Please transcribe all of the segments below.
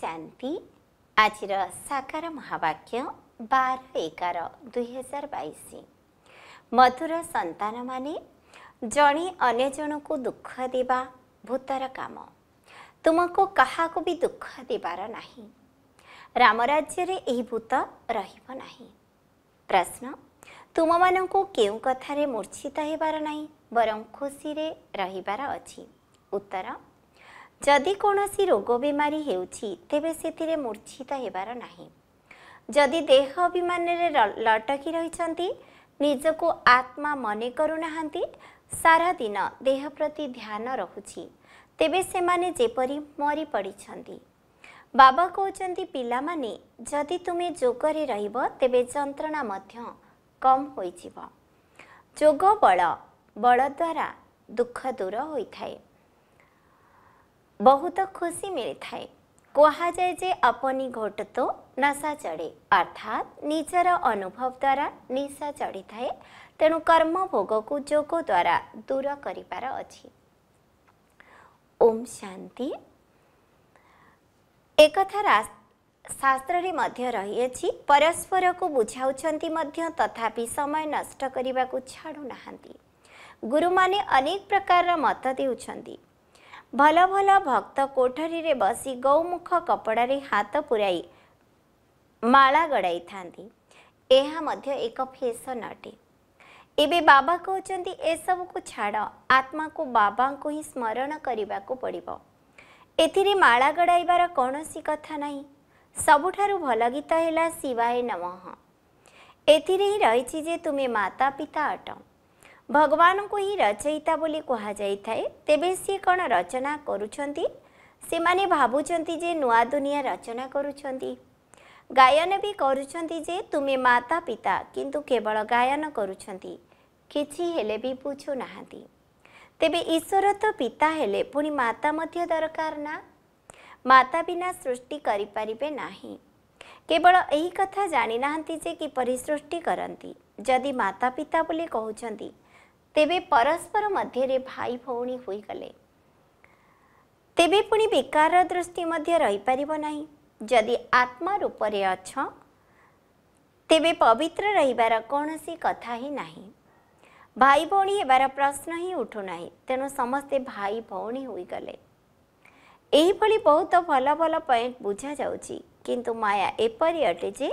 ଶାନ୍ତି ଆଜିର ସାକାର ମହାବାକ୍ୟ ବାର ଏଗାର ଦୁଇହଜାର ବାଇଶ ମଧୁର ସନ୍ତାନମାନେ ଜଣେ ଅନ୍ୟ ଜଣକୁ ଦୁଃଖ ଦେବା ଭୂତର କାମ ତୁମକୁ କାହାକୁ ବି ଦୁଃଖ ଦେବାର ନାହିଁ ରାମରାଜ୍ୟରେ ଏହି ଭୂତ ରହିବ ନାହିଁ ପ୍ରଶ୍ନ ତୁମମାନଙ୍କୁ କେଉଁ କଥାରେ ମୂର୍ଚ୍ଛିତ ହେବାର ନାହିଁ ବରଂ ଖୁସିରେ ରହିବାର ଅଛି ଉତ୍ତର ଯଦି କୌଣସି ରୋଗ ବେମାରୀ ହେଉଛି ତେବେ ସେଥିରେ ମୂର୍ଚ୍ଛିତ ହେବାର ନାହିଁ ଯଦି ଦେହ ଅଭିମାନରେ ଲଟକି ରହିଛନ୍ତି ନିଜକୁ ଆତ୍ମା ମନେ କରୁନାହାନ୍ତି ସାରା ଦିନ ଦେହ ପ୍ରତି ଧ୍ୟାନ ରହୁଛି ତେବେ ସେମାନେ ଯେପରି ମରି ପଡ଼ିଛନ୍ତି ବାବା କହୁଛନ୍ତି ପିଲାମାନେ ଯଦି ତୁମେ ଯୋଗରେ ରହିବ ତେବେ ଯନ୍ତ୍ରଣା ମଧ୍ୟ କମ୍ ହୋଇଯିବ ଯୋଗ ବଳ ବଳ ଦ୍ୱାରା ଦୁଃଖ ଦୂର ହୋଇଥାଏ ବହୁତ ଖୁସି ମିଳିଥାଏ କୁହାଯାଏ ଯେ ଆପଣ ଘଟତୋ ନାଶା ଚଢ଼େ ଅର୍ଥାତ୍ ନିଜର ଅନୁଭବ ଦ୍ୱାରା ନିଶା ଚଢ଼ିଥାଏ ତେଣୁ କର୍ମ ଭୋଗକୁ ଯୋଗ ଦ୍ୱାରା ଦୂର କରିବାର ଅଛି ଓମ୍ ଶାନ୍ତି ଏକଥା ଶାସ୍ତ୍ରରେ ମଧ୍ୟ ରହିଅଛି ପରସ୍ପରକୁ ବୁଝାଉଛନ୍ତି ମଧ୍ୟ ତଥାପି ସମୟ ନଷ୍ଟ କରିବାକୁ ଛାଡ଼ୁନାହାନ୍ତି ଗୁରୁମାନେ ଅନେକ ପ୍ରକାରର ମତ ଦେଉଛନ୍ତି ଭଲ ଭଲ ଭକ୍ତ କୋଠରୀରେ ବସି ଗୌମୁଖ କପଡ଼ାରେ ହାତ ପୂରାଇ ମାଳା ଗଡ଼ାଇଥାନ୍ତି ଏହା ମଧ୍ୟ ଏକ ଫେସନ୍ ଅଟେ ଏବେ ବାବା କହୁଛନ୍ତି ଏସବୁକୁ ଛାଡ଼ ଆତ୍ମାକୁ ବାବାଙ୍କୁ ହିଁ ସ୍ମରଣ କରିବାକୁ ପଡ଼ିବ ଏଥିରେ ମାଳା ଗଡ଼ାଇବାର କୌଣସି କଥା ନାହିଁ ସବୁଠାରୁ ଭଲ ଗୀତ ହେଲା ଶିବାୟ ନମଃ ଏଥିରେ ହିଁ ରହିଛି ଯେ ତୁମେ ମାତା ପିତା ଅଟ ଭଗବାନଙ୍କୁ ହିଁ ରଚୟିତା ବୋଲି କୁହାଯାଇଥାଏ ତେବେ ସିଏ କ'ଣ ରଚନା କରୁଛନ୍ତି ସେମାନେ ଭାବୁଛନ୍ତି ଯେ ନୂଆ ଦୁନିଆ ରଚନା କରୁଛନ୍ତି ଗାୟନ ବି କରୁଛନ୍ତି ଯେ ତୁମେ ମାତା ପିତା କିନ୍ତୁ କେବଳ ଗାୟନ କରୁଛନ୍ତି କିଛି ହେଲେ ବି ବୁଝୁନାହାନ୍ତି ତେବେ ଈଶ୍ୱର ତ ପିତା ହେଲେ ପୁଣି ମାତା ମଧ୍ୟ ଦରକାର ନା ମାତା ବିନା ସୃଷ୍ଟି କରିପାରିବେ ନାହିଁ କେବଳ ଏହି କଥା ଜାଣିନାହାନ୍ତି ଯେ କିପରି ସୃଷ୍ଟି କରନ୍ତି ଯଦି ମାତା ପିତା ବୋଲି କହୁଛନ୍ତି ତେବେ ପରସ୍ପର ମଧ୍ୟରେ ଭାଇ ଭଉଣୀ ହୋଇଗଲେ ତେବେ ପୁଣି ବେକାର ଦୃଷ୍ଟି ମଧ୍ୟ ରହିପାରିବ ନାହିଁ ଯଦି ଆତ୍ମା ରୂପରେ ଅଛ ତେବେ ପବିତ୍ର ରହିବାର କୌଣସି କଥା ହିଁ ନାହିଁ ଭାଇ ଭଉଣୀ ହେବାର ପ୍ରଶ୍ନ ହିଁ ଉଠୁନାହିଁ ତେଣୁ ସମସ୍ତେ ଭାଇ ଭଉଣୀ ହୋଇଗଲେ ଏହିଭଳି ବହୁତ ଭଲ ଭଲ ପଏଣ୍ଟ ବୁଝାଯାଉଛି କିନ୍ତୁ ମାୟା ଏପରି ଅଟେ ଯେ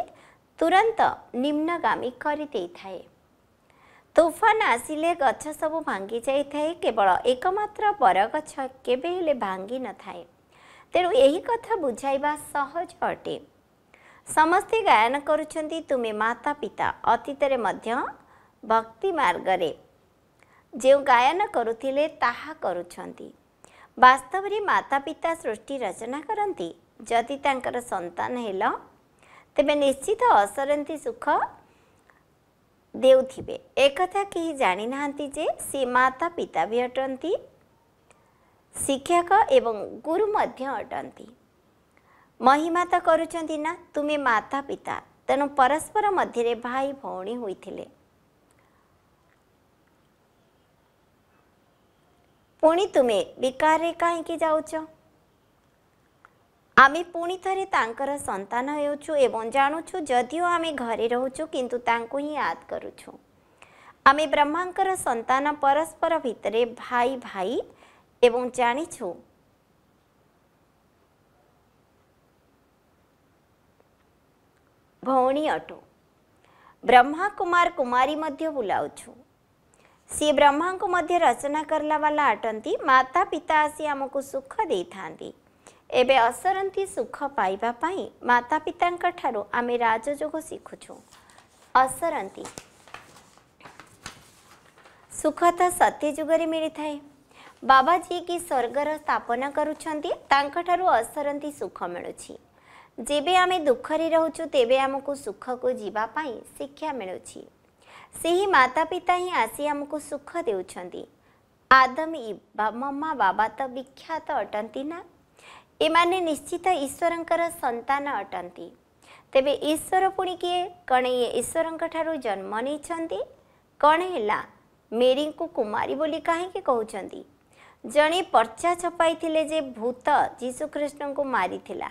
ତୁରନ୍ତ ନିମ୍ନଗାମୀ କରିଦେଇଥାଏ ତୋଫାନ ଆସିଲେ ଗଛ ସବୁ ଭାଙ୍ଗି ଯାଇଥାଏ କେବଳ ଏକମାତ୍ର ବରଗଛ କେବେ ହେଲେ ଭାଙ୍ଗି ନଥାଏ ତେଣୁ ଏହି କଥା ବୁଝାଇବା ସହଜ ଅଟେ ସମସ୍ତେ ଗାୟନ କରୁଛନ୍ତି ତୁମେ ମାତା ପିତା ଅତୀତରେ ମଧ୍ୟ ଭକ୍ତି ମାର୍ଗରେ ଯେଉଁ ଗାୟନ କରୁଥିଲେ ତାହା କରୁଛନ୍ତି ବାସ୍ତବରେ ମାତାପିତା ସୃଷ୍ଟି ରଚନା କରନ୍ତି ଯଦି ତାଙ୍କର ସନ୍ତାନ ହେଲ ତେବେ ନିଶ୍ଚିତ ଅସରନ୍ତି ସୁଖ ଦେଉଥିବେ ଏକଥା କେହି ଜାଣିନାହାନ୍ତି ଯେ ସେ ମାତା ପିତା ବି ଅଟନ୍ତି ଶିକ୍ଷକ ଏବଂ ଗୁରୁ ମଧ୍ୟ ଅଟନ୍ତି ମହିମା ତ କରୁଛନ୍ତି ନା ତୁମେ ମାତା ପିତା ତେଣୁ ପରସ୍ପର ମଧ୍ୟରେ ଭାଇ ଭଉଣୀ ହୋଇଥିଲେ ପୁଣି ତୁମେ ବିକାରରେ କାହିଁକି ଯାଉଛ আমি ପୁଣି ଥରେ ତାଙ୍କର ସନ୍ତାନ ହେଉଛୁ ଏବଂ ଜାଣୁଛୁ ଯଦିଓ ଆମେ ଘରେ ରହୁଛୁ କିନ୍ତୁ ତାଙ୍କୁ ହିଁ ୟାଦ କରୁଛୁ ଆମେ ବ୍ରହ୍ମାଙ୍କର ସନ୍ତାନ ପରସ୍ପର ଭିତରେ ଭାଇ ଭାଇ ଏବଂ ଜାଣିଛୁ ଭଉଣୀ ଅଟୁ ବ୍ରହ୍ମା କୁମାର କୁମାରୀ ମଧ୍ୟ ବୁଲାଉଛୁ ସିଏ ବ୍ରହ୍ମାଙ୍କୁ ମଧ୍ୟ ରଚନା କରିଲା ବାଲା ଅଟନ୍ତି ମାତା ପିତା ଆସି ଆମକୁ ସୁଖ ଦେଇଥାନ୍ତି ଏବେ ଅସରନ୍ତି ସୁଖ ପାଇବା ପାଇଁ ମାତା ପିତାଙ୍କ ଠାରୁ ଆମେ ରାଜଯୋଗ ଶିଖୁଛୁ ଅସରନ୍ତି ସୁଖ ତ ସତ୍ୟଯୁଗରେ ମିଳିଥାଏ ବାବା ଯିଏକି ସ୍ୱର୍ଗର ସ୍ଥାପନା କରୁଛନ୍ତି ତାଙ୍କଠାରୁ ଅସରନ୍ତି ସୁଖ ମିଳୁଛି ଯେବେ ଆମେ ଦୁଃଖରେ ରହୁଛୁ ତେବେ ଆମକୁ ସୁଖକୁ ଯିବା ପାଇଁ ଶିକ୍ଷା ମିଳୁଛି ସେହି ମାତା ପିତା ହିଁ ଆସି ଆମକୁ ସୁଖ ଦେଉଛନ୍ତି ଆଦମ ଇ ମମା ବାବା ତ ବିଖ୍ୟାତ ଅଟନ୍ତି ନା ଏମାନେ ନିଶ୍ଚିତ ଈଶ୍ୱରଙ୍କର ସନ୍ତାନ ଅଟନ୍ତି ତେବେ ଈଶ୍ୱର ପୁଣି କିଏ କଣେଇଏ ଈଶ୍ୱରଙ୍କ ଠାରୁ ଜନ୍ମ ନେଇଛନ୍ତି କ'ଣ ହେଲା ମେରିଙ୍କୁ କୁମାରୀ ବୋଲି କାହିଁକି କହୁଛନ୍ତି ଜଣେ ପର୍ଚ୍ଚା ଛପାଇଥିଲେ ଯେ ଭୂତ ଯୀଶୁଖ୍ରୀଷ୍ଣଙ୍କୁ ମାରିଥିଲା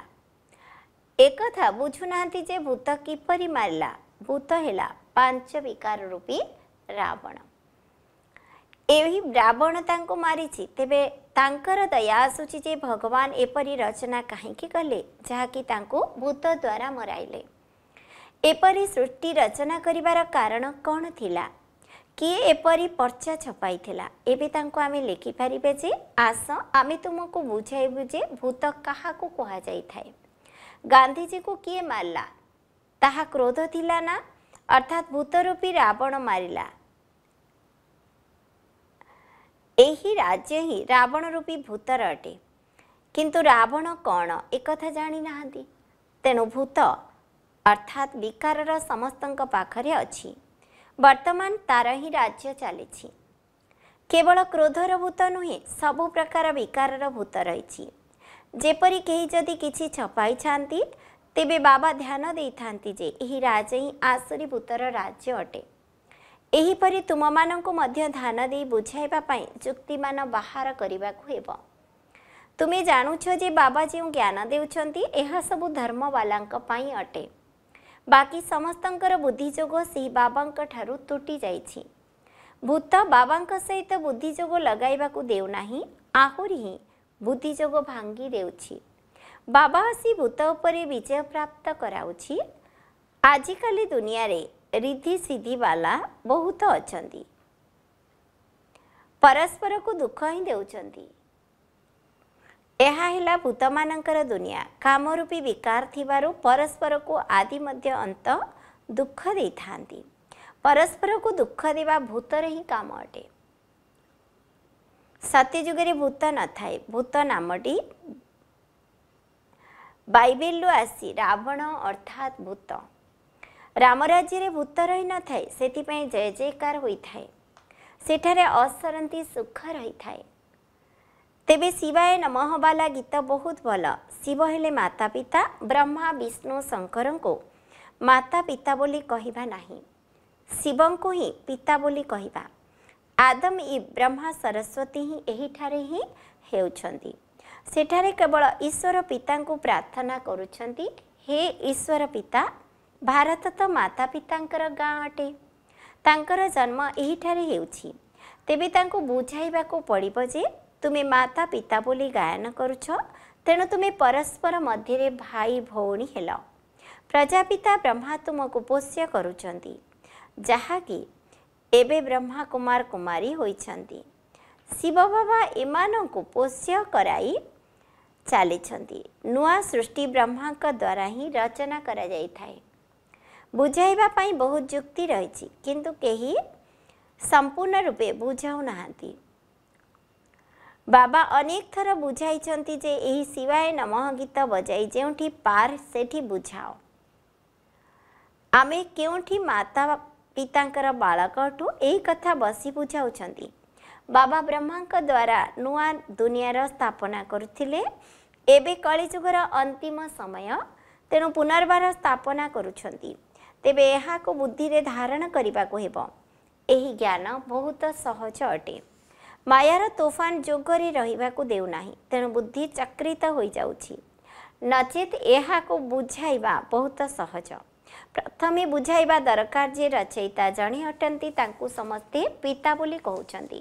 ଏକଥା ବୁଝୁନାହାନ୍ତି ଯେ ଭୂତ କିପରି ମାରିଲା ଭୂତ ହେଲା ପାଞ୍ଚ ବିକାର ରୂପୀ ରାବଣ ଏହି ରାବଣ ତାଙ୍କୁ ମାରିଛି ତେବେ ତାଙ୍କର ଦୟା ଆସୁଛି ଯେ ଭଗବାନ ଏପରି ରଚନା କାହିଁକି କଲେ ଯାହାକି ତାଙ୍କୁ ଭୂତ ଦ୍ୱାରା ମରାଇଲେ ଏପରି ସୃଷ୍ଟି ରଚନା କରିବାର କାରଣ କ'ଣ ଥିଲା କିଏ ଏପରି ପର୍ଚ୍ଚା ଛପାଇଥିଲା ଏବେ ତାଙ୍କୁ ଆମେ ଲେଖିପାରିବେ ଯେ ଆସ ଆମେ ତୁମକୁ ବୁଝାଇବୁ ଯେ ଭୂତ କାହାକୁ କୁହାଯାଇଥାଏ ଗାନ୍ଧିଜୀକୁ କିଏ ମାରିଲା ତାହା କ୍ରୋଧ ଥିଲା ନା ଅର୍ଥାତ୍ ଭୂତରୂପୀ ରାବଣ ମାରିଲା ଏହି ରାଜ୍ୟ ହିଁ ରାବଣ ରୂପୀ ଭୂତର ଅଟେ କିନ୍ତୁ ରାବଣ କ'ଣ ଏକଥା ଜାଣିନାହାନ୍ତି ତେଣୁ ଭୂତ ଅର୍ଥାତ୍ ବିକାରର ସମସ୍ତଙ୍କ ପାଖରେ ଅଛି ବର୍ତ୍ତମାନ ତାର ହିଁ ରାଜ୍ୟ ଚାଲିଛି କେବଳ କ୍ରୋଧର ଭୂତ ନୁହେଁ ସବୁ ପ୍ରକାର ବିକାରର ଭୂତ ରହିଛି ଯେପରି କେହି ଯଦି କିଛି ଛପାଇଛନ୍ତି ତେବେ ବାବା ଧ୍ୟାନ ଦେଇଥାନ୍ତି ଯେ ଏହି ରାଜ୍ୟ ହିଁ ଆସୁରୀ ଭୂତର ରାଜ୍ୟ ଅଟେ ଏହିପରି ତୁମମାନଙ୍କୁ ମଧ୍ୟ ଧ୍ୟାନ ଦେଇ ବୁଝାଇବା ପାଇଁ ଯୁକ୍ତିମାନ ବାହାର କରିବାକୁ ହେବ ତୁମେ ଜାଣୁଛ ଯେ ବାବା ଯେଉଁ ଜ୍ଞାନ ଦେଉଛନ୍ତି ଏହା ସବୁ ଧର୍ମବାଲାଙ୍କ ପାଇଁ ଅଟେ ବାକି ସମସ୍ତଙ୍କର ବୁଦ୍ଧି ଯୋଗ ସେହି ବାବାଙ୍କ ଠାରୁ ତୁଟି ଯାଇଛି ଭୂତ ବାବାଙ୍କ ସହିତ ବୁଦ୍ଧି ଯୋଗ ଲଗାଇବାକୁ ଦେଉନାହିଁ ଆହୁରି ହିଁ ବୁଦ୍ଧି ଯୋଗ ଭାଙ୍ଗି ଦେଉଛି ବାବା ଆସି ଭୂତ ଉପରେ ବିଜୟ ପ୍ରାପ୍ତ କରାଉଛି ଆଜିକାଲି ଦୁନିଆରେ ରିଦ୍ଧି ସିଦ୍ଧି ବାଲା ବହୁତ ଅଛନ୍ତି ପରସ୍ପରକୁ ଦୁଃଖ ହିଁ ଦେଉଛନ୍ତି ଏହା ହେଲା ଭୂତମାନଙ୍କର ଦୁନିଆ କାମରୂପୀ ବିକାର ଥିବାରୁ ପରସ୍ପରକୁ ଆଦି ମଧ୍ୟ ଅନ୍ତ ଦୁଃଖ ଦେଇଥାନ୍ତି ପରସ୍ପରକୁ ଦୁଃଖ ଦେବା ଭୂତର ହିଁ କାମ ଅଟେ ସତ୍ୟଯୁଗରେ ଭୂତ ନଥାଏ ଭୂତ ନାମଟି ବାଇବେଲରୁ ଆସି ରାବଣ ଅର୍ଥାତ୍ ଭୂତ ରାମରାଜ୍ୟରେ ଭୂତ ରହିନଥାଏ ସେଥିପାଇଁ ଜୟ ଜୟକାର ହୋଇଥାଏ ସେଠାରେ ଅସରନ୍ତି ସୁଖ ରହିଥାଏ ତେବେ ଶିବାୟ ନମଃ ବାଲା ଗୀତ ବହୁତ ଭଲ ଶିବ ହେଲେ ମାତା ପିତା ବ୍ରହ୍ମା ବିଷ୍ଣୁ ଶଙ୍କରଙ୍କୁ ମାତା ପିତା ବୋଲି କହିବା ନାହିଁ ଶିବଙ୍କୁ ହିଁ ପିତା ବୋଲି କହିବା ଆଦମ ଇ ବ୍ରହ୍ମା ସରସ୍ୱତୀ ହିଁ ଏହିଠାରେ ହିଁ ହେଉଛନ୍ତି ସେଠାରେ କେବଳ ଈଶ୍ୱର ପିତାଙ୍କୁ ପ୍ରାର୍ଥନା କରୁଛନ୍ତି ହେ ଈଶ୍ୱର ପିତା ଭାରତ ତ ମାତା ପିତାଙ୍କର ଗାଁ ଅଟେ ତାଙ୍କର ଜନ୍ମ ଏହିଠାରେ ହେଉଛି ତେବେ ତାଙ୍କୁ ବୁଝାଇବାକୁ ପଡ଼ିବ ଯେ ତୁମେ ମାତା ପିତା ବୋଲି ଗାୟନ କରୁଛ ତେଣୁ ତୁମେ ପରସ୍ପର ମଧ୍ୟରେ ଭାଇ ଭଉଣୀ ହେଲ ପ୍ରଜାପିତା ବ୍ରହ୍ମା ତୁମକୁ ପୋଷ୍ୟ କରୁଛନ୍ତି ଯାହାକି ଏବେ ବ୍ରହ୍ମା କୁମାର କୁମାରୀ ହୋଇଛନ୍ତି ଶିବ ବାବା ଏମାନଙ୍କୁ ପୋଷ୍ୟ କରାଇ ଚାଲିଛନ୍ତି ନୂଆ ସୃଷ୍ଟି ବ୍ରହ୍ମାଙ୍କ ଦ୍ୱାରା ହିଁ ରଚନା କରାଯାଇଥାଏ ବୁଝାଇବା ପାଇଁ ବହୁତ ଯୁକ୍ତି ରହିଛି କିନ୍ତୁ କେହି ସମ୍ପୂର୍ଣ୍ଣ ରୂପେ ବୁଝାଉନାହାନ୍ତି ବାବା ଅନେକ ଥର ବୁଝାଇଛନ୍ତି ଯେ ଏହି ଶିବାୟ ନମଃ ଗୀତ ବଜାଇ ଯେଉଁଠି ପାର ସେଠି ବୁଝାଅ ଆମେ କେଉଁଠି ମାତା ପିତାଙ୍କର ବାଳକଠୁ ଏହି କଥା ବସି ବୁଝାଉଛନ୍ତି ବାବା ବ୍ରହ୍ମାଙ୍କ ଦ୍ୱାରା ନୂଆ ଦୁନିଆର ସ୍ଥାପନା କରୁଥିଲେ ଏବେ କଳିଯୁଗର ଅନ୍ତିମ ସମୟ ତେଣୁ ପୁନର୍ବାର ସ୍ଥାପନା କରୁଛନ୍ତି ତେବେ ଏହାକୁ ବୁଦ୍ଧିରେ ଧାରଣ କରିବାକୁ ହେବ ଏହି ଜ୍ଞାନ ବହୁତ ସହଜ ଅଟେ ମାୟାର ତୋଫାନ ଯୋଗରେ ରହିବାକୁ ଦେଉନାହିଁ ତେଣୁ ବୁଦ୍ଧି ଚକ୍ରିତ ହୋଇଯାଉଛି ନଚେତ୍ ଏହାକୁ ବୁଝାଇବା ବହୁତ ସହଜ ପ୍ରଥମେ ବୁଝାଇବା ଦରକାର ଯେ ରଚୟିତା ଜଣେ ଅଟନ୍ତି ତାଙ୍କୁ ସମସ୍ତେ ପିତା ବୋଲି କହୁଛନ୍ତି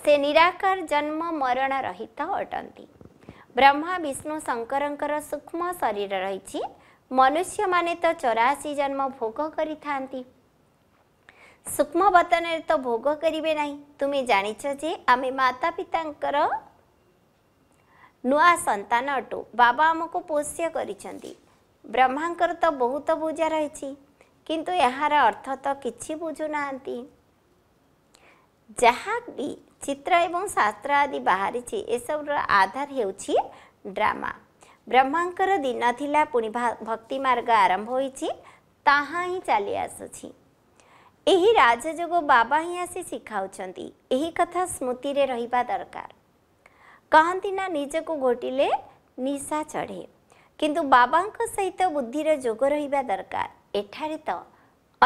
ସେ ନିରାକାର ଜନ୍ମ ମରଣ ରହିତ ଅଟନ୍ତି ବ୍ରହ୍ମା ବିଷ୍ଣୁ ଶଙ୍କରଙ୍କର ସୂକ୍ଷ୍ମ ଶରୀର ରହିଛି ମନୁଷ୍ୟମାନେ ତ ଚଉରାଅଶୀ ଜନ୍ମ ଭୋଗ କରିଥାନ୍ତି ସୂକ୍ଷ୍ମ ବତନରେ ତ ଭୋଗ କରିବେ ନାହିଁ ତୁମେ ଜାଣିଛ ଯେ ଆମେ ମାତା ପିତାଙ୍କର ନୂଆ ସନ୍ତାନ ଅଟୁ ବାବା ଆମକୁ ପୋଷ୍ୟ କରିଛନ୍ତି ବ୍ରହ୍ମାଙ୍କର ତ ବହୁତ ବୁଝା ରହିଛି କିନ୍ତୁ ଏହାର ଅର୍ଥ ତ କିଛି ବୁଝୁନାହାନ୍ତି ଯାହା ବି ଚିତ୍ର ଏବଂ ଶାସ୍ତ୍ର ଆଦି ବାହାରିଛି ଏସବୁର ଆଧାର ହେଉଛି ଡ୍ରାମା ବ୍ରହ୍ମାଙ୍କର ଦିନ ଥିଲା ପୁଣି ଭକ୍ତି ମାର୍ଗ ଆରମ୍ଭ ହୋଇଛି ତାହା ହିଁ ଚାଲି ଆସୁଛି ଏହି ରାଜଯୋଗ ବାବା ହିଁ ଆସି ଶିଖାଉଛନ୍ତି ଏହି କଥା ସ୍ମୃତିରେ ରହିବା ଦରକାର କହନ୍ତି ନା ନିଜକୁ ଘୋଟିଲେ ନିଶା ଚଢ଼େ କିନ୍ତୁ ବାବାଙ୍କ ସହିତ ବୁଦ୍ଧିର ଯୋଗ ରହିବା ଦରକାର ଏଠାରେ ତ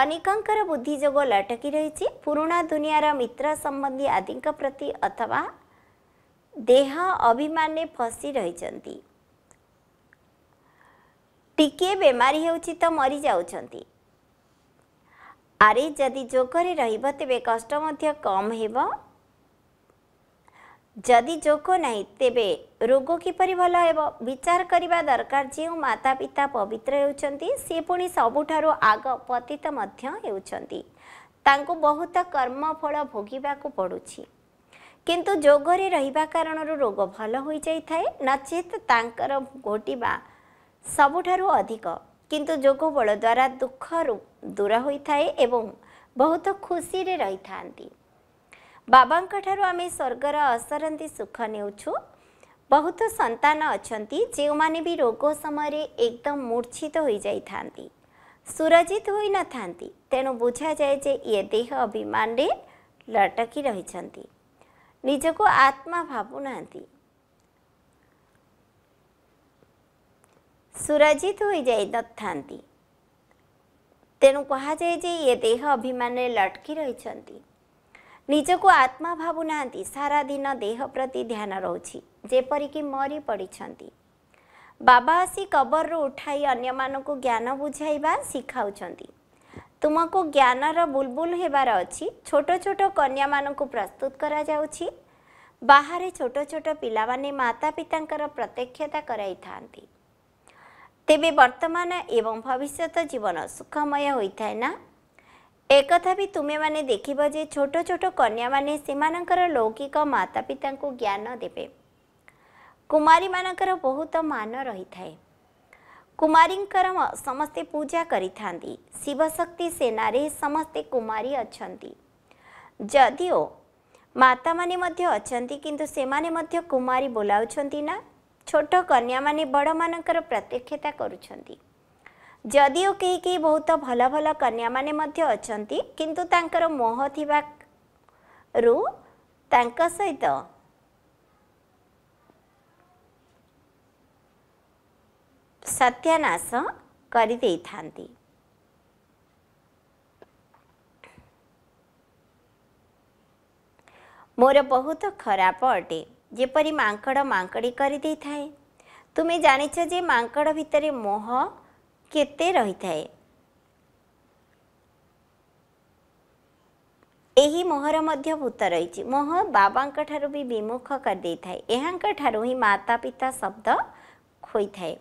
ଅନେକଙ୍କର ବୁଦ୍ଧି ଯୋଗ ଲଟକି ରହିଛି ପୁରୁଣା ଦୁନିଆର ମିତ୍ର ସମ୍ବନ୍ଧୀ ଆଦିଙ୍କ ପ୍ରତି ଅଥବା ଦେହ ଅଭିମାନେ ଫସି ରହିଛନ୍ତି ଟିକିଏ ବେମାରୀ ହେଉଛି ତ ମରିଯାଉଛନ୍ତି ଆରେ ଯଦି ଯୋଗରେ ରହିବ ତେବେ କଷ୍ଟ ମଧ୍ୟ କମ୍ ହେବ ଯଦି ଯୋଗ ନାହିଁ ତେବେ ରୋଗ କିପରି ଭଲ ହେବ ବିଚାର କରିବା ଦରକାର ଯେଉଁ ମାତା ପିତା ପବିତ୍ର ହେଉଛନ୍ତି ସେ ପୁଣି ସବୁଠାରୁ ଆଗ ପତିତ ମଧ୍ୟ ହେଉଛନ୍ତି ତାଙ୍କୁ ବହୁତ କର୍ମଫଳ ଭୋଗିବାକୁ ପଡ଼ୁଛି କିନ୍ତୁ ଯୋଗରେ ରହିବା କାରଣରୁ ରୋଗ ଭଲ ହୋଇଯାଇଥାଏ ନଚେତ୍ ତାଙ୍କର ଘଟିବା ସବୁଠାରୁ ଅଧିକ କିନ୍ତୁ ଯୋଗ ବଳ ଦ୍ୱାରା ଦୁଃଖରୁ ଦୂର ହୋଇଥାଏ ଏବଂ ବହୁତ ଖୁସିରେ ରହିଥାନ୍ତି ବାବାଙ୍କଠାରୁ ଆମେ ସ୍ୱର୍ଗର ଅସରନ୍ତି ସୁଖ ନେଉଛୁ ବହୁତ ସନ୍ତାନ ଅଛନ୍ତି ଯେଉଁମାନେ ବି ରୋଗ ସମୟରେ ଏକଦମ ମୂର୍ଚ୍ଛିତ ହୋଇଯାଇଥାନ୍ତି ସୁରଜିତ ହୋଇନଥାନ୍ତି ତେଣୁ ବୁଝାଯାଏ ଯେ ଇଏ ଦେହ ଅଭିମାନରେ ଲଟକି ରହିଛନ୍ତି ନିଜକୁ ଆତ୍ମା ଭାବୁନାହାନ୍ତି ସୁରଜିତ ହୋଇଯାଇନଥାନ୍ତି ତେଣୁ କୁହାଯାଏ ଯେ ଇଏ ଦେହ ଅଭିମାନରେ ଲଟକି ରହିଛନ୍ତି ନିଜକୁ ଆତ୍ମା ଭାବୁନାହାନ୍ତି ସାରା ଦିନ ଦେହ ପ୍ରତି ଧ୍ୟାନ ରହୁଛି ଯେପରିକି ମରି ପଡ଼ିଛନ୍ତି ବାବା ଆସି କବରରୁ ଉଠାଇ ଅନ୍ୟମାନଙ୍କୁ ଜ୍ଞାନ ବୁଝାଇବା ଶିଖାଉଛନ୍ତି ତୁମକୁ ଜ୍ଞାନର ବୁଲବୁଲ ହେବାର ଅଛି ଛୋଟ ଛୋଟ କନ୍ୟାମାନଙ୍କୁ ପ୍ରସ୍ତୁତ କରାଯାଉଛି ବାହାରେ ଛୋଟ ଛୋଟ ପିଲାମାନେ ମାତା ପିତାଙ୍କର ପ୍ରତ୍ୟକ୍ଷତା କରାଇଥାନ୍ତି ତେବେ ବର୍ତ୍ତମାନ ଏବଂ ଭବିଷ୍ୟତ ଜୀବନ ସୁଖମୟ ହୋଇଥାଏ ନା ଏକଥା ବି ତୁମେମାନେ ଦେଖିବ ଯେ ଛୋଟ ଛୋଟ କନ୍ୟାମାନେ ସେମାନଙ୍କର ଲୌକିକ ମାତାପିତାଙ୍କୁ ଜ୍ଞାନ ଦେବେ କୁମାରୀମାନଙ୍କର ବହୁତ ମାନ ରହିଥାଏ କୁମାରୀଙ୍କର ସମସ୍ତେ ପୂଜା କରିଥାନ୍ତି ଶିବଶକ୍ତି ସେନାରେ ସମସ୍ତେ କୁମାରୀ ଅଛନ୍ତି ଯଦିଓ ମାତାମାନେ ମଧ୍ୟ ଅଛନ୍ତି କିନ୍ତୁ ସେମାନେ ମଧ୍ୟ କୁମାରୀ ବୋଲାଉଛନ୍ତି ନା ଛୋଟ କନ୍ୟାମାନେ ବଡ଼ମାନଙ୍କର ପ୍ରତ୍ୟକ୍ଷତା କରୁଛନ୍ତି ଯଦିଓ କେହି କେହି ବହୁତ ଭଲ ଭଲ କନ୍ୟାମାନେ ମଧ୍ୟ ଅଛନ୍ତି କିନ୍ତୁ ତାଙ୍କର ମୋହ ଥିବାରୁ ତାଙ୍କ ସହିତ ସତ୍ୟାନାଶ କରିଦେଇଥାନ୍ତି ମୋର ବହୁତ ଖରାପ ଅଟେ ଯେପରି ମାଙ୍କଡ଼ ମାଙ୍କଡ଼ି କରିଦେଇଥାଏ ତୁମେ ଜାଣିଛ ଯେ ମାଙ୍କଡ଼ ଭିତରେ ମୋହ କେତେ ରହିଥାଏ ଏହି ମୋହର ମଧ୍ୟ ଭୂତ ରହିଛି ମୋହ ବାବାଙ୍କ ଠାରୁ ବି ବିମୁଖ କରିଦେଇଥାଏ ଏହାଙ୍କ ଠାରୁ ହିଁ ମାତା ପିତା ଶବ୍ଦ ଖୋଇଥାଏ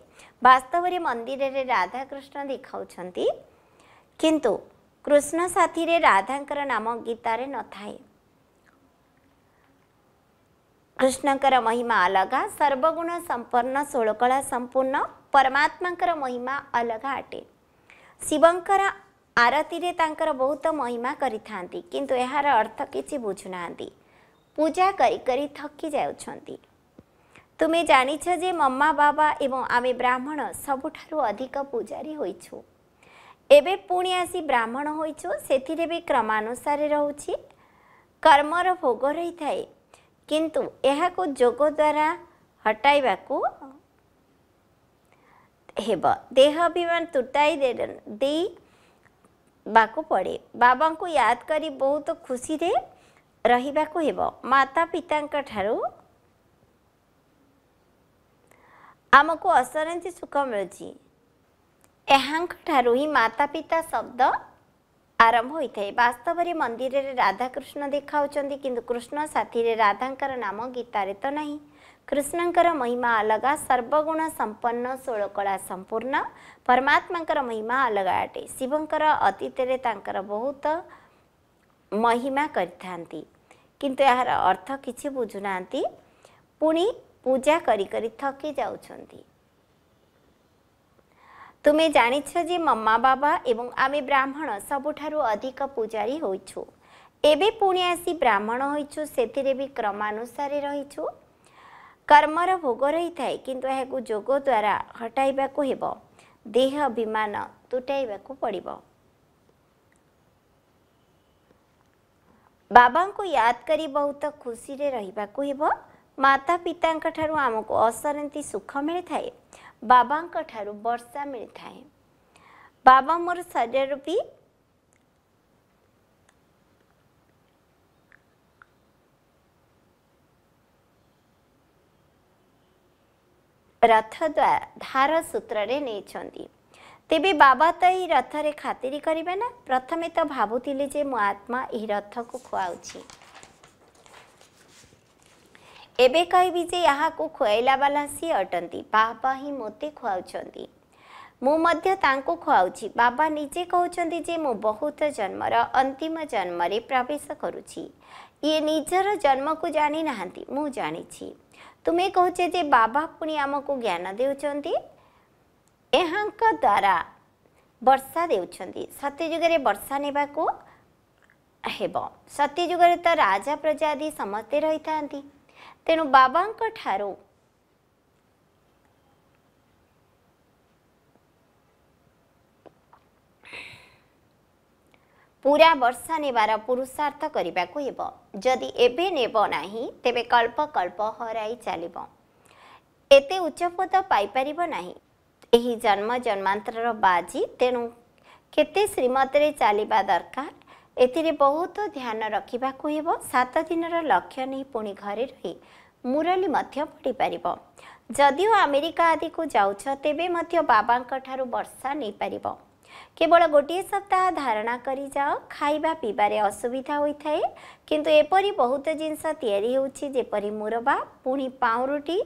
ବାସ୍ତବରେ ମନ୍ଦିରରେ ରାଧାକୃଷ୍ଣ ଦେଖାଉଛନ୍ତି କିନ୍ତୁ କୃଷ୍ଣ ସାଥିରେ ରାଧାଙ୍କର ନାମ ଗୀତାରେ ନଥାଏ କୃଷ୍ଣଙ୍କର ମହିମା ଅଲଗା ସର୍ବଗୁଣ ସମ୍ପନ୍ନ ଷୋଳକଳା ସମ୍ପୂର୍ଣ୍ଣ ପରମାତ୍ମାଙ୍କର ମହିମା ଅଲଗା ଅଟେ ଶିବଙ୍କର ଆରତୀରେ ତାଙ୍କର ବହୁତ ମହିମା କରିଥାନ୍ତି କିନ୍ତୁ ଏହାର ଅର୍ଥ କିଛି ବୁଝୁନାହାନ୍ତି ପୂଜା କରି କରି ଥକି ଯାଉଛନ୍ତି ତୁମେ ଜାଣିଛ ଯେ ମମା ବାବା ଏବଂ ଆମେ ବ୍ରାହ୍ମଣ ସବୁଠାରୁ ଅଧିକ ପୂଜାରୀ ହୋଇଛୁ ଏବେ ପୁଣି ଆସି ବ୍ରାହ୍ମଣ ହୋଇଛୁ ସେଥିରେ ବି କ୍ରମାନୁସାରେ ରହୁଛି କର୍ମର ଭୋଗ ରହିଥାଏ କିନ୍ତୁ ଏହାକୁ ଯୋଗ ଦ୍ୱାରା ହଟାଇବାକୁ ହେବ ଦେହ ଅଭିମାନ ତୁଟାଇ ଦେବାକୁ ପଡ଼େ ବାବାଙ୍କୁ ୟାଦ କରି ବହୁତ ଖୁସିରେ ରହିବାକୁ ହେବ ମାତା ପିତାଙ୍କ ଠାରୁ ଆମକୁ ଅସରନ୍ତି ସୁଖ ମିଳୁଛି ଏହାଙ୍କ ଠାରୁ ହିଁ ମାତା ପିତା ଶବ୍ଦ ଆରମ୍ଭ ହୋଇଥାଏ ବାସ୍ତବରେ ମନ୍ଦିରରେ ରାଧାକୃଷ୍ଣ ଦେଖାଉଛନ୍ତି କିନ୍ତୁ କୃଷ୍ଣ ସାଥିରେ ରାଧାଙ୍କର ନାମ ଗୀତାରେ ତ ନାହିଁ କୃଷ୍ଣଙ୍କର ମହିମା ଅଲଗା ସର୍ବଗୁଣ ସମ୍ପନ୍ନ ଷୋଳକଳା ସମ୍ପୂର୍ଣ୍ଣ ପରମାତ୍ମାଙ୍କର ମହିମା ଅଲଗା ଅଟେ ଶିବଙ୍କର ଅତୀତରେ ତାଙ୍କର ବହୁତ ମହିମା କରିଥାନ୍ତି କିନ୍ତୁ ଏହାର ଅର୍ଥ କିଛି ବୁଝୁନାହାନ୍ତି ପୁଣି ପୂଜା କରି କରି ଥକି ଯାଉଛନ୍ତି ତୁମେ ଜାଣିଛ ଯେ ମମା ବାବା ଏବଂ ଆମେ ବ୍ରାହ୍ମଣ ସବୁଠାରୁ ଅଧିକ ପୂଜାରୀ ହୋଇଛୁ ଏବେ ପୁଣି ଆସି ବ୍ରାହ୍ମଣ ହୋଇଛୁ ସେଥିରେ ବି କ୍ରମାନୁସାରେ ରହିଛୁ କର୍ମର ଭୋଗ ରହିଥାଏ କିନ୍ତୁ ଏହାକୁ ଯୋଗ ଦ୍ୱାରା ହଟାଇବାକୁ ହେବ ଦେହ ବିମାନ ତୁଟାଇବାକୁ ପଡ଼ିବ ବାବାଙ୍କୁ ୟାଦ କରି ବହୁତ ଖୁସିରେ ରହିବାକୁ ହେବ ମାତା ପିତାଙ୍କ ଠାରୁ ଆମକୁ ଅସରନ୍ତି ସୁଖ ମିଳିଥାଏ ବାବାଙ୍କ ଠାରୁ ବର୍ଷା ମିଳିଥାଏ ବାବା ମୋର ଶରୀର ବି ରଥ ଦ୍ୱାରା ଧାର ସୂତ୍ରରେ ନେଇଛନ୍ତି ତେବେ ବାବା ତ ଏହି ରଥରେ ଖାତିରି କରିବେ ନା ପ୍ରଥମେ ତ ଭାବୁଥିଲି ଯେ ମୋ ଆତ୍ମା ଏହି ରଥକୁ ଖୁଆଉଛି ଏବେ କହିବି ଯେ ଏହାକୁ ଖୁଆଇଲା ବାଲା ସିଏ ଅଟନ୍ତି ବାବା ହିଁ ମୋତେ ଖୁଆଉଛନ୍ତି ମୁଁ ମଧ୍ୟ ତାଙ୍କୁ ଖୁଆଉଛି ବାବା ନିଜେ କହୁଛନ୍ତି ଯେ ମୁଁ ବହୁତ ଜନ୍ମର ଅନ୍ତିମ ଜନ୍ମରେ ପ୍ରବେଶ କରୁଛି ଇଏ ନିଜର ଜନ୍ମକୁ ଜାଣି ନାହାନ୍ତି ମୁଁ ଜାଣିଛି ତୁମେ କହୁଛେ ଯେ ବାବା ପୁଣି ଆମକୁ ଜ୍ଞାନ ଦେଉଛନ୍ତି ଏହାଙ୍କ ଦ୍ୱାରା ବର୍ଷା ଦେଉଛନ୍ତି ସତ୍ୟଯୁଗରେ ବର୍ଷା ନେବାକୁ ହେବ ସତ୍ୟଯୁଗରେ ତ ରାଜା ପ୍ରଜା ଆଦି ସମସ୍ତେ ରହିଥାନ୍ତି ତେଣୁ ବାବାଙ୍କ ଠାରୁ ପୁରା ବର୍ଷା ନେବାର ପୁରୁଷାର୍ଥ କରିବାକୁ ହେବ ଯଦି ଏବେ ନେବ ନାହିଁ ତେବେ କଳ୍ପ କଳ୍ପ ହରାଇ ଚାଲିବ ଏତେ ଉଚ୍ଚପଦ ପାଇପାରିବ ନାହିଁ ଏହି ଜନ୍ମ ଜନ୍ମାନ୍ତରର ବାଜି ତେଣୁ କେତେ ଶ୍ରୀମତରେ ଚାଲିବା ଦରକାର ଏଥିରେ ବହୁତ ଧ୍ୟାନ ରଖିବାକୁ ହେବ ସାତ ଦିନର ଲକ୍ଷ୍ୟ ନେଇ ପୁଣି ଘରେ ରହି ମୁରଲି ମଧ୍ୟ ପଡ଼ିପାରିବ ଯଦିଓ ଆମେରିକା ଆଦିକୁ ଯାଉଛ ତେବେ ମଧ୍ୟ ବାବାଙ୍କ ଠାରୁ ବର୍ଷା ନେଇପାରିବ କେବଳ ଗୋଟିଏ ସପ୍ତାହ ଧାରଣା କରିଯାଅ ଖାଇବା ପିଇବାରେ ଅସୁବିଧା ହୋଇଥାଏ କିନ୍ତୁ ଏପରି ବହୁତ ଜିନିଷ ତିଆରି ହେଉଛି ଯେପରି ମୁରବା ପୁଣି ପାଉଁରୁଟି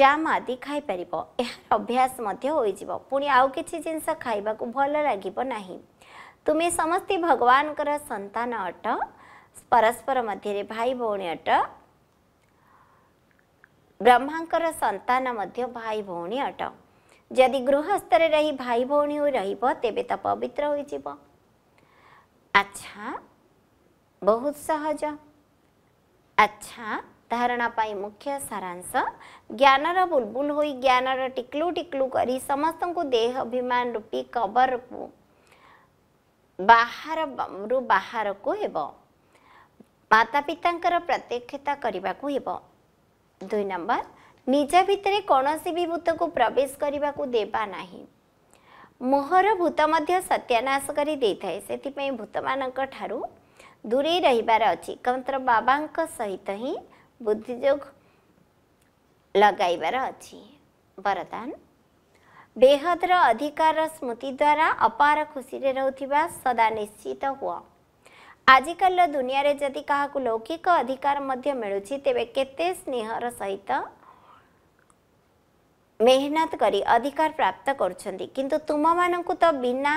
ଜାମ୍ ଆଦି ଖାଇପାରିବ ଏହାର ଅଭ୍ୟାସ ମଧ୍ୟ ହୋଇଯିବ ପୁଣି ଆଉ କିଛି ଜିନିଷ ଖାଇବାକୁ ଭଲ ଲାଗିବ ନାହିଁ ତୁମେ ସମସ୍ତେ ଭଗବାନଙ୍କର ସନ୍ତାନ ଅଟ ପରସ୍ପର ମଧ୍ୟରେ ଭାଇ ଭଉଣୀ ଅଟ ବ୍ରହ୍ମାଙ୍କର ସନ୍ତାନ ମଧ୍ୟ ଭାଇ ଭଉଣୀ ଅଟ ଯଦି ଗୃହସ୍ଥରେ ରହି ଭାଇ ଭଉଣୀ ହୋଇ ରହିବ ତେବେ ତ ପବିତ୍ର ହୋଇଯିବ ଆଚ୍ଛା ବହୁତ ସହଜ ଆଚ୍ଛା ଧାରଣା ପାଇଁ ମୁଖ୍ୟ ସାରାଂଶ ଜ୍ଞାନର ବୁଲବୁଲ ହୋଇ ଜ୍ଞାନର ଟିକ୍ଲୁ ଟିକ୍ଲୁ କରି ସମସ୍ତଙ୍କୁ ଦେହ ଅଭିମାନ ରୂପୀ କବରକୁ ବାହାରରୁ ବାହାରକୁ ହେବ ମାତା ପିତାଙ୍କର ପ୍ରତ୍ୟକ୍ଷତା କରିବାକୁ ହେବ ଦୁଇ ନମ୍ବର ନିଜ ଭିତରେ କୌଣସି ବି ଭୂତକୁ ପ୍ରବେଶ କରିବାକୁ ଦେବା ନାହିଁ ମୋହର ଭୂତ ମଧ୍ୟ ସତ୍ୟାନାଶ କରି ଦେଇଥାଏ ସେଥିପାଇଁ ଭୂତମାନଙ୍କ ଠାରୁ ଦୂରେଇ ରହିବାର ଅଛି କେବଳ ବାବାଙ୍କ ସହିତ ହିଁ ବୁଦ୍ଧିଯୋଗ ଲଗାଇବାର ଅଛି ବରଦାନ ବେହଦର ଅଧିକାର ସ୍ମୃତି ଦ୍ୱାରା ଅପାର ଖୁସିରେ ରହୁଥିବା ସଦା ନିଶ୍ଚିତ ହୁଅ ଆଜିକାଲିର ଦୁନିଆରେ ଯଦି କାହାକୁ ଲୌକିକ ଅଧିକାର ମଧ୍ୟ ମିଳୁଛି ତେବେ କେତେ ସ୍ନେହର ସହିତ ମେହନତ କରି ଅଧିକାର ପ୍ରାପ୍ତ କରୁଛନ୍ତି କିନ୍ତୁ ତୁମମାନଙ୍କୁ ତ ବିନା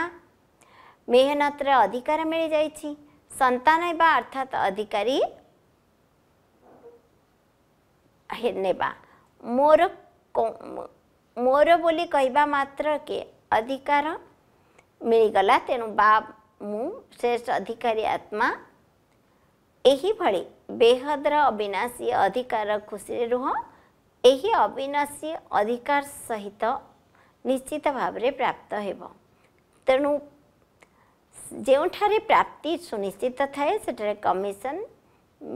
ମେହନତର ଅଧିକାର ମିଳିଯାଇଛି ସନ୍ତାନ ହେବା ଅର୍ଥାତ୍ ଅଧିକାରୀ ନେବା ମୋର ମୋର ବୋଲି କହିବା ମାତ୍ରକେ ଅଧିକାର ମିଳିଗଲା ତେଣୁ ବା ମୁଁ ଶ୍ରେଷ୍ଠ ଅଧିକାରୀ ଆତ୍ମା ଏହିଭଳି ବେହଦର ଅବିନାଶୀ ଅଧିକାର ଖୁସିରେ ରୁହ ଏହି ଅବିନାଶୀ ଅଧିକାର ସହିତ ନିଶ୍ଚିତ ଭାବରେ ପ୍ରାପ୍ତ ହେବ ତେଣୁ ଯେଉଁଠାରେ ପ୍ରାପ୍ତି ସୁନିଶ୍ଚିତ ଥାଏ ସେଠାରେ କମିଶନ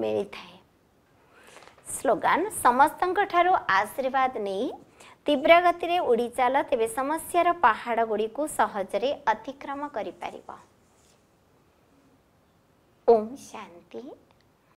ମିଳିଥାଏ ସ୍ଲୋଗାନ ସମସ୍ତଙ୍କଠାରୁ ଆଶୀର୍ବାଦ ନେଇ ତୀବ୍ର ଗତିରେ ଉଡ଼ି ଚାଲ ତେବେ ସମସ୍ୟାର ପାହାଡ଼ ଗୁଡ଼ିକୁ ସହଜରେ ଅତିକ୍ରମ କରିପାରିବ ଓମ୍ ଶାନ୍ତି